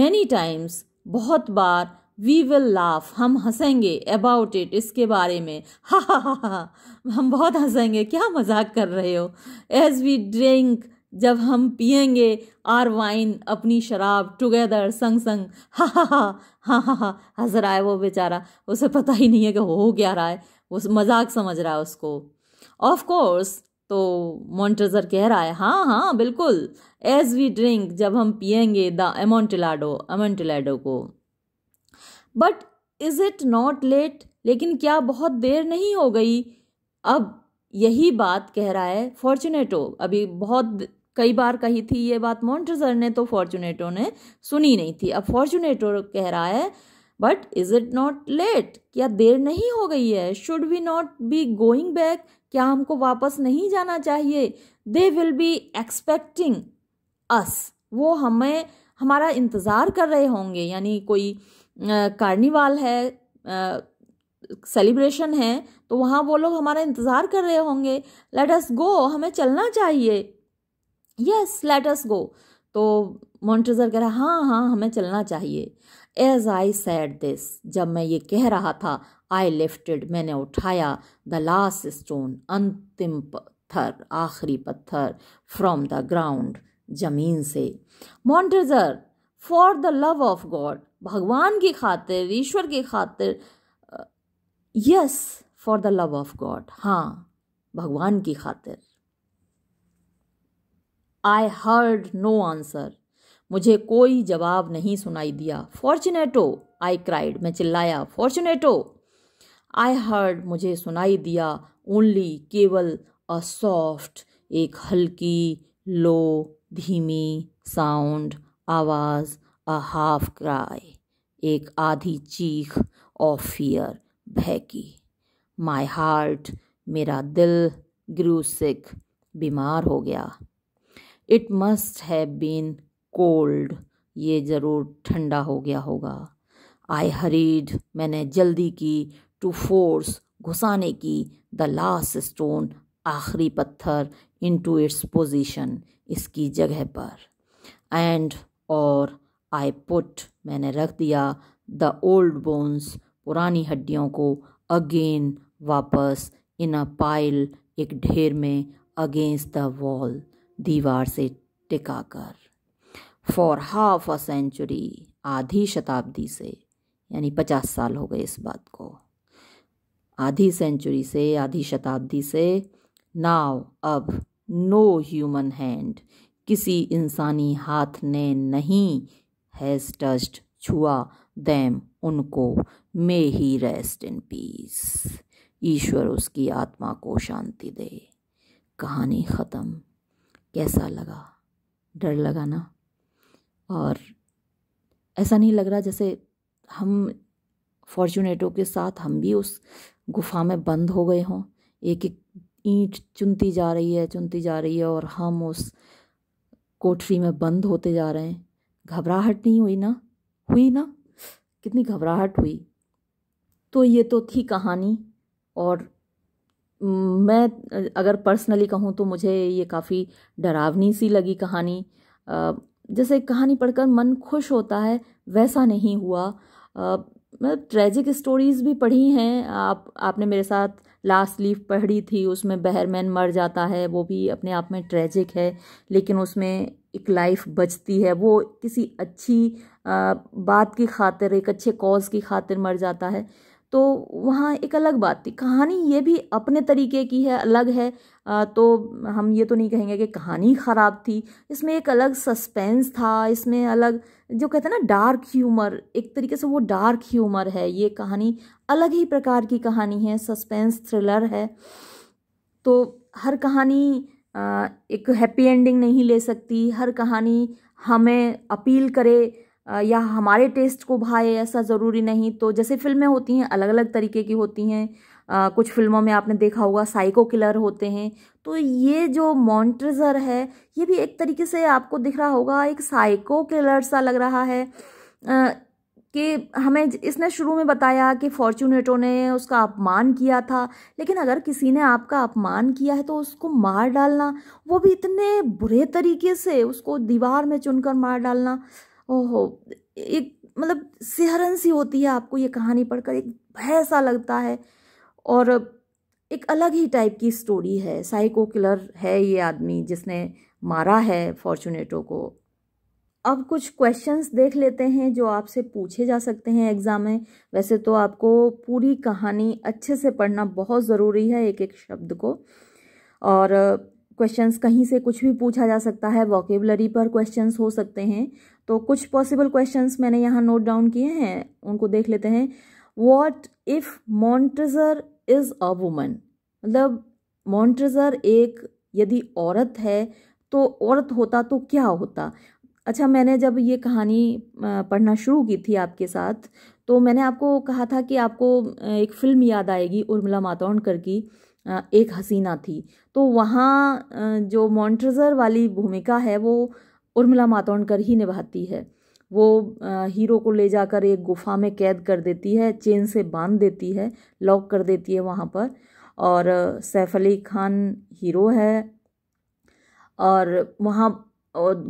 मैनी टाइम्स बहुत बार वी विल लाफ हम हंसेंगे अबाउट इट इसके बारे में हा हा हा हा हम बहुत हंसेंगे क्या मजाक कर रहे हो एज वी ड्रिंक जब हम पियेंगे आर वाइन अपनी शराब टुगेदर संग संग हा हा हा हा हा हा हंस रहा है वो बेचारा उसे पता ही नहीं है कि हो क्या रहा है वो मजाक समझ रहा है उसको ऑफ कोर्स तो मॉन्टेजर कह रहा है हाँ हाँ बिल्कुल एज वी ड्रिंक जब हम पियेंगे द एमोन्टिलाडो एमोन्टिलाडो को but is it not late लेकिन क्या बहुत देर नहीं हो गई अब यही बात कह रहा है फॉर्चुनेटो अभी बहुत कई बार कही थी ये बात मॉन्टेजर ने तो फॉर्चुनेटो ने सुनी नहीं थी अब फॉर्चुनेटो कह रहा है but is it not late क्या देर नहीं हो गई है should we not be going back क्या हमको वापस नहीं जाना चाहिए they will be expecting us वो हमें हमारा इंतज़ार कर रहे होंगे यानी कोई कार्निवाल है सेलिब्रेशन है तो वहाँ वो लोग हमारा इंतज़ार कर रहे होंगे लेट अस गो हमें चलना चाहिए यस लेट अस गो तो मोन्टर कह रहा हाँ हाँ हमें चलना चाहिए एज आई सैड दिस जब मैं ये कह रहा था आई लिफ्टेड मैंने उठाया द लास्ट स्टोन अंतिम पत्थर आखिरी पत्थर फ्रॉम द ग्राउंड जमीन से Montresor for the love of God भगवान की खातिर ईश्वर की खातिर yes for the love of God हाँ भगवान की खातिर आई हर्ड नो आंसर मुझे कोई जवाब नहीं सुनाई दिया फॉर्चुनेटो आई क्राइड मैं चिल्लाया फॉर्चुनेटो आई हर्ड मुझे सुनाई दिया ओनली केवल अ सॉफ्ट एक हल्की लो धीमी साउंड आवाज़ अ हाफ क्राई एक आधी चीख ऑफ फियर भय की माई हार्ट मेरा दिल ग्रूसिक सिक बीमार हो गया it must have been cold ये ज़रूर ठंडा हो गया होगा आई हरीड मैंने जल्दी की टू फोर्स घुसाने की द लास्ट स्टोन आखिरी पत्थर इन टू इट्स पोजिशन इसकी जगह पर एंड और आई पुट मैंने रख दिया द ओल्ड बोन्स पुरानी हड्डियों को अगेन वापस इन अ पाइल एक ढेर में अगेंस्ट द वॉल दीवार से टिकाकर फॉर हाफ अ सेंचुरी आधी शताब्दी से यानी पचास साल हो गए इस बात को आधी सेंचुरी से आधी शताब्दी से नाव अब नो ह्यूमन हैंड किसी इंसानी हाथ ने नहीं हैज़ टस्ट छुआ दैम उनको मे ही रेस्ट इन पीस ईश्वर उसकी आत्मा को शांति दे कहानी ख़त्म कैसा लगा डर लगा ना और ऐसा नहीं लग रहा जैसे हम फॉर्चुनेटों के साथ हम भी उस गुफा में बंद हो गए हों एक एक ईंट चुनती जा रही है चुनती जा रही है और हम उस कोठरी में बंद होते जा रहे हैं घबराहट नहीं हुई ना हुई ना कितनी घबराहट हुई तो ये तो थी कहानी और मैं अगर पर्सनली कहूँ तो मुझे ये काफ़ी डरावनी सी लगी कहानी जैसे कहानी पढ़कर मन खुश होता है वैसा नहीं हुआ मतलब ट्रेजिक स्टोरीज़ भी पढ़ी हैं आप आपने मेरे साथ लास्ट लीफ पढ़ी थी उसमें बहरमैन मर जाता है वो भी अपने आप में ट्रेजिक है लेकिन उसमें एक लाइफ बचती है वो किसी अच्छी बात की खातिर एक अच्छे कॉज की खातिर मर जाता है तो वहाँ एक अलग बात थी कहानी ये भी अपने तरीके की है अलग है तो हम ये तो नहीं कहेंगे कि कहानी ख़राब थी इसमें एक अलग सस्पेंस था इसमें अलग जो कहते हैं ना डार्क ह्यूमर एक तरीके से वो डार्क ह्यूमर है ये कहानी अलग ही प्रकार की कहानी है सस्पेंस थ्रिलर है तो हर कहानी एक हैप्पी एंडिंग नहीं ले सकती हर कहानी हमें अपील करे या हमारे टेस्ट को भाए ऐसा ज़रूरी नहीं तो जैसे फिल्में होती हैं अलग अलग तरीके की होती हैं कुछ फिल्मों में आपने देखा होगा साइको किलर होते हैं तो ये जो मॉन्ट्रेजर है ये भी एक तरीके से आपको दिख रहा होगा एक साइको किलर सा लग रहा है आ, कि हमें इसने शुरू में बताया कि फॉर्चुनेटो ने उसका अपमान किया था लेकिन अगर किसी ने आपका अपमान किया है तो उसको मार डालना वो भी इतने बुरे तरीके से उसको दीवार में चुनकर मार डालना ओहो एक मतलब सिहरन सी होती है आपको ये कहानी पढ़कर एक भय सा लगता है और एक अलग ही टाइप की स्टोरी है साइको किलर है ये आदमी जिसने मारा है फॉर्चुनेटो को अब कुछ क्वेश्चंस देख लेते हैं जो आपसे पूछे जा सकते हैं एग्ज़ाम में वैसे तो आपको पूरी कहानी अच्छे से पढ़ना बहुत ज़रूरी है एक एक शब्द को और क्वेश्चंस कहीं से कुछ भी पूछा जा सकता है वॉकेबलरी पर क्वेश्चंस हो सकते हैं तो कुछ पॉसिबल क्वेश्चंस मैंने यहाँ नोट डाउन किए हैं उनको देख लेते हैं what if Montresor is a woman मतलब मॉन्ट्रेजर एक यदि औरत है तो औरत होता तो क्या होता अच्छा मैंने जब ये कहानी पढ़ना शुरू की थी आपके साथ तो मैंने आपको कहा था कि आपको एक फ़िल्म याद आएगी उर्मिला मातोंडकर की एक हसीना थी तो वहाँ जो मॉन्ट्रेजर वाली भूमिका है वो उर्मिला मातोंडकर ही निभाती है वो हीरो को ले जाकर एक गुफा में कैद कर देती है चेन से बांध देती है लॉक कर देती है वहाँ पर और सैफ अली खान हीरो है और वहाँ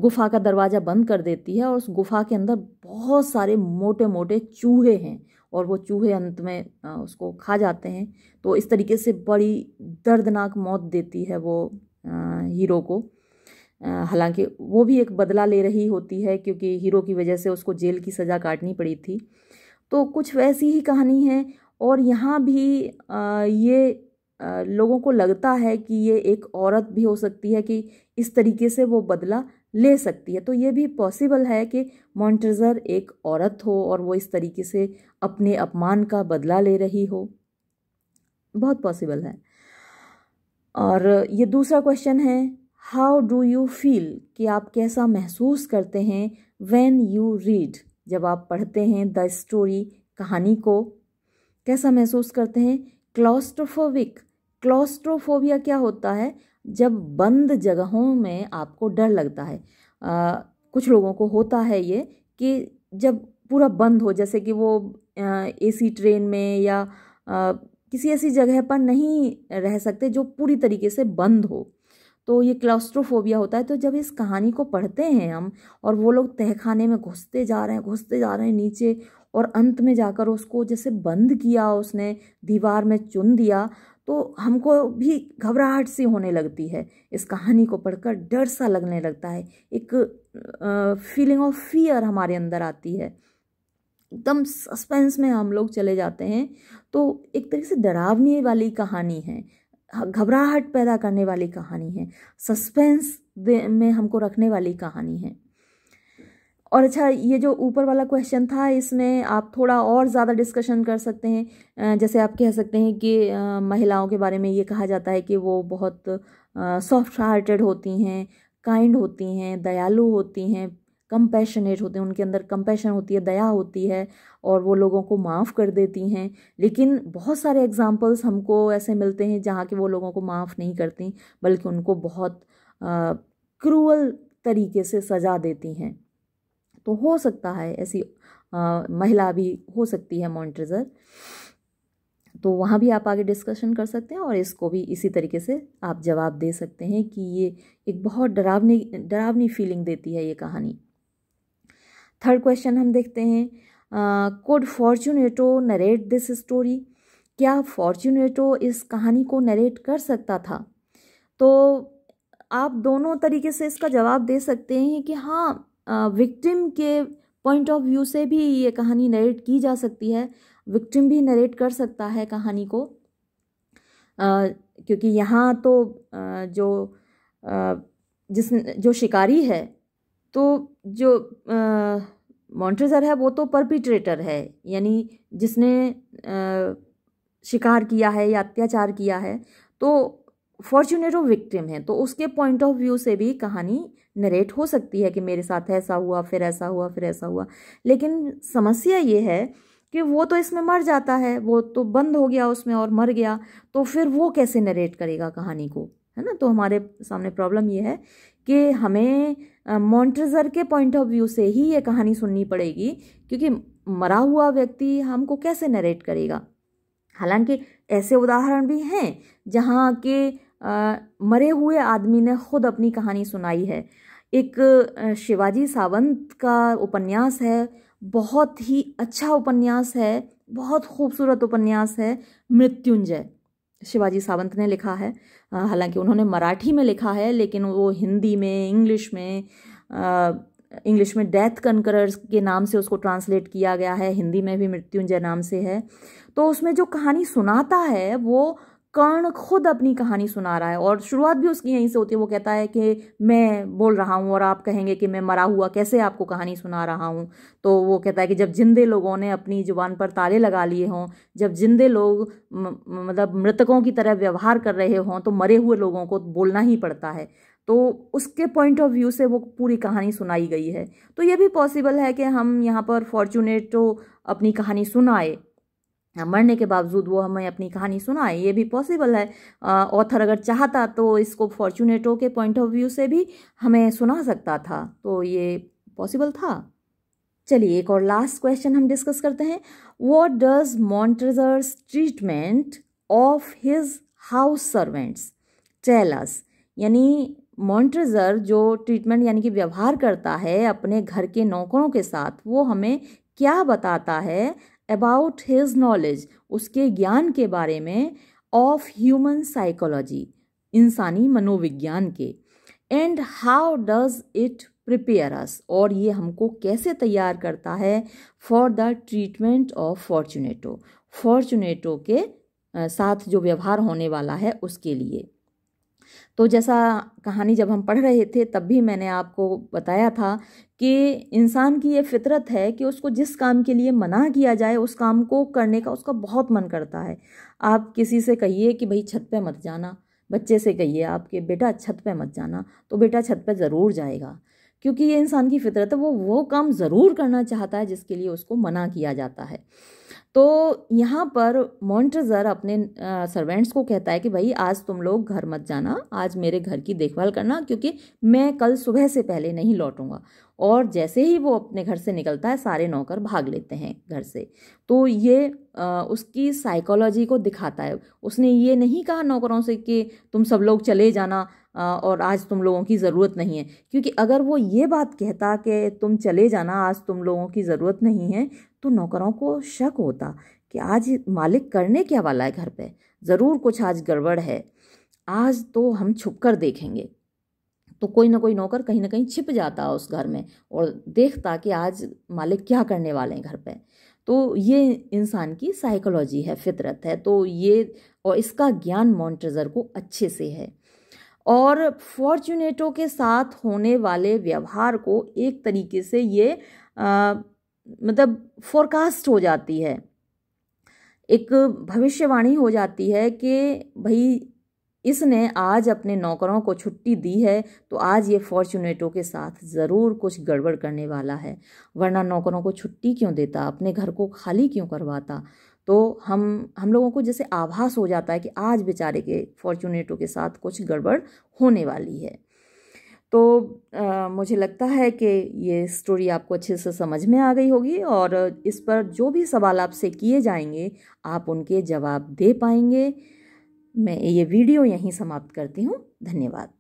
गुफा का दरवाज़ा बंद कर देती है और उस गुफा के अंदर बहुत सारे मोटे मोटे चूहे हैं और वो चूहे अंत में उसको खा जाते हैं तो इस तरीके से बड़ी दर्दनाक मौत देती है वो हीरो को हालांकि वो भी एक बदला ले रही होती है क्योंकि हीरो की वजह से उसको जेल की सज़ा काटनी पड़ी थी तो कुछ वैसी ही कहानी है और यहाँ भी ये लोगों को लगता है कि ये एक औरत भी हो सकती है कि इस तरीके से वो बदला ले सकती है तो ये भी पॉसिबल है कि मॉन्टेजर एक औरत हो और वो इस तरीके से अपने अपमान का बदला ले रही हो बहुत पॉसिबल है और ये दूसरा क्वेश्चन है हाउ डू यू फील कि आप कैसा महसूस करते हैं वेन यू रीड जब आप पढ़ते हैं द स्टोरी कहानी को कैसा महसूस करते हैं क्लॉस्ट्रोफोविक क्लॉस्ट्रोफोबिया क्या होता है जब बंद जगहों में आपको डर लगता है आ, कुछ लोगों को होता है ये कि जब पूरा बंद हो जैसे कि वो एसी ट्रेन में या आ, किसी ऐसी जगह पर नहीं रह सकते जो पूरी तरीके से बंद हो तो ये क्लास्ट्रोफोबिया होता है तो जब इस कहानी को पढ़ते हैं हम और वो लोग तहखाने में घुसते जा रहे हैं घुसते जा रहे हैं नीचे और अंत में जाकर उसको जैसे बंद किया उसने दीवार में चुन दिया तो हमको भी घबराहट सी होने लगती है इस कहानी को पढ़कर डर सा लगने लगता है एक फीलिंग ऑफ फियर हमारे अंदर आती है एकदम सस्पेंस में हम लोग चले जाते हैं तो एक तरह से डरावनी वाली कहानी है घबराहट पैदा करने वाली कहानी है सस्पेंस में हमको रखने वाली कहानी है और अच्छा ये जो ऊपर वाला क्वेश्चन था इसमें आप थोड़ा और ज़्यादा डिस्कशन कर सकते हैं जैसे आप कह सकते हैं कि महिलाओं के बारे में ये कहा जाता है कि वो बहुत सॉफ्ट हार्टेड होती हैं काइंड होती हैं दयालु होती हैं कंपैशनेट होते हैं उनके अंदर कंपैशन होती है दया होती है और वो लोगों को माफ़ कर देती हैं लेकिन बहुत सारे एग्ज़ाम्पल्स हमको ऐसे मिलते हैं जहाँ के वो लोगों को माफ़ नहीं करती बल्कि उनको बहुत क्रूअल तरीके से सज़ा देती हैं तो हो सकता है ऐसी आ, महिला भी हो सकती है मॉन्ट्रेजर तो वहाँ भी आप आगे डिस्कशन कर सकते हैं और इसको भी इसी तरीके से आप जवाब दे सकते हैं कि ये एक बहुत डरावनी डरावनी फीलिंग देती है ये कहानी थर्ड क्वेश्चन हम देखते हैं could Fortunato narrate this story क्या फॉर्चुनेटो इस कहानी को नरेट कर सकता था तो आप दोनों तरीके से इसका जवाब दे सकते हैं कि हाँ विक्टिम के पॉइंट ऑफ व्यू से भी ये कहानी नरेट की जा सकती है विक्टिम भी नरेट कर सकता है कहानी को आ, क्योंकि यहाँ तो आ, जो आ, जिस जो शिकारी है तो जो आ, मॉन्ट्रेजर है वो तो परपिट्रेटर है यानी जिसने शिकार किया है या अत्याचार किया है तो फॉर्चुनेटो विक्टिम है तो उसके पॉइंट ऑफ व्यू से भी कहानी नरेट हो सकती है कि मेरे साथ ऐसा हुआ फिर ऐसा हुआ फिर ऐसा हुआ लेकिन समस्या ये है कि वो तो इसमें मर जाता है वो तो बंद हो गया उसमें और मर गया तो फिर वो कैसे नरेट करेगा कहानी को है ना तो हमारे सामने प्रॉब्लम ये है कि हमें मॉन्ट्रेजर के पॉइंट ऑफ व्यू से ही ये कहानी सुननी पड़ेगी क्योंकि मरा हुआ व्यक्ति हमको कैसे नरेट करेगा हालांकि ऐसे उदाहरण भी हैं जहाँ के आ, मरे हुए आदमी ने खुद अपनी कहानी सुनाई है एक शिवाजी सावंत का उपन्यास है बहुत ही अच्छा उपन्यास है बहुत खूबसूरत उपन्यास है मृत्युंजय शिवाजी सावंत ने लिखा है हालांकि उन्होंने मराठी में लिखा है लेकिन वो हिंदी में इंग्लिश में इंग्लिश में डेथ कनकरर्स के नाम से उसको ट्रांसलेट किया गया है हिंदी में भी मृत्युंजय नाम से है तो उसमें जो कहानी सुनाता है वो कर्ण खुद अपनी कहानी सुना रहा है और शुरुआत भी उसकी यहीं से होती है वो कहता है कि मैं बोल रहा हूँ और आप कहेंगे कि मैं मरा हुआ कैसे आपको कहानी सुना रहा हूँ तो वो कहता है कि जब जिंदे लोगों ने अपनी जुबान पर ताले लगा लिए हों जब जिंदे लोग मतलब मृतकों की तरह व्यवहार कर रहे हों तो मरे हुए लोगों को बोलना ही पड़ता है तो उसके पॉइंट ऑफ व्यू से वो पूरी कहानी सुनाई गई है तो ये भी पॉसिबल है कि हम यहाँ पर फॉर्चुनेट तो अपनी कहानी सुनाए हाँ, मरने के बावजूद वो हमें अपनी कहानी सुनाए ये भी पॉसिबल है ऑथर अगर चाहता तो इसको फॉर्चुनेटो के पॉइंट ऑफ व्यू से भी हमें सुना सकता था तो ये पॉसिबल था चलिए एक और लास्ट क्वेश्चन हम डिस्कस करते हैं what does Montresor's treatment of his house servants tell us यानी मॉन्ट्रेजर जो ट्रीटमेंट यानी कि व्यवहार करता है अपने घर के नौकरों के साथ वो हमें क्या बताता है अबाउट हिज नॉलेज उसके ज्ञान के बारे में ऑफ ह्यूमन साइकोलॉजी इंसानी मनोविज्ञान के and how does it prepare us और ये हमको कैसे तैयार करता है for the treatment of Fortunato Fortunato के साथ जो व्यवहार होने वाला है उसके लिए तो जैसा कहानी जब हम पढ़ रहे थे तब भी मैंने आपको बताया था कि इंसान की ये फितरत है कि उसको जिस काम के लिए मना किया जाए उस काम को करने का उसका बहुत मन करता है आप किसी से कहिए कि भाई छत पे मत जाना बच्चे से कहिए आपके बेटा छत पे मत जाना तो बेटा छत पे ज़रूर जाएगा क्योंकि ये इंसान की फितरत है वो वो काम ज़रूर करना चाहता है जिसके लिए उसको मना किया जाता है तो यहाँ पर मॉन्टजर अपने सर्वेंट्स को कहता है कि भाई आज तुम लोग घर मत जाना आज मेरे घर की देखभाल करना क्योंकि मैं कल सुबह से पहले नहीं लौटूंगा और जैसे ही वो अपने घर से निकलता है सारे नौकर भाग लेते हैं घर से तो ये आ, उसकी साइकोलॉजी को दिखाता है उसने ये नहीं कहा नौकरों से कि तुम सब लोग चले जाना आ, और आज तुम लोगों की ज़रूरत नहीं है क्योंकि अगर वो ये बात कहता कि तुम चले जाना आज तुम लोगों की ज़रूरत नहीं है तो नौकरों को शक होता कि आज मालिक करने क्या वाला है घर पे ज़रूर कुछ आज गड़बड़ है आज तो हम छुप कर देखेंगे तो कोई ना कोई नौकर कहीं ना कहीं छिप जाता उस घर में और देखता कि आज मालिक क्या करने वाले हैं घर पे तो ये इंसान की साइकोलॉजी है फितरत है तो ये और इसका ज्ञान मॉन्ट्रेजर को अच्छे से है और फॉर्चुनेटों के साथ होने वाले व्यवहार को एक तरीके से ये आ, मतलब फोरकास्ट हो जाती है एक भविष्यवाणी हो जाती है कि भाई इसने आज अपने नौकरों को छुट्टी दी है तो आज ये फॉर्चुनेटों के साथ ज़रूर कुछ गड़बड़ करने वाला है वरना नौकरों को छुट्टी क्यों देता अपने घर को खाली क्यों करवाता तो हम हम लोगों को जैसे आभास हो जाता है कि आज बेचारे के फॉर्चुनेटों के साथ कुछ गड़बड़ होने वाली है तो आ, मुझे लगता है कि ये स्टोरी आपको अच्छे से समझ में आ गई होगी और इस पर जो भी सवाल आपसे किए जाएंगे आप उनके जवाब दे पाएंगे मैं ये वीडियो यहीं समाप्त करती हूँ धन्यवाद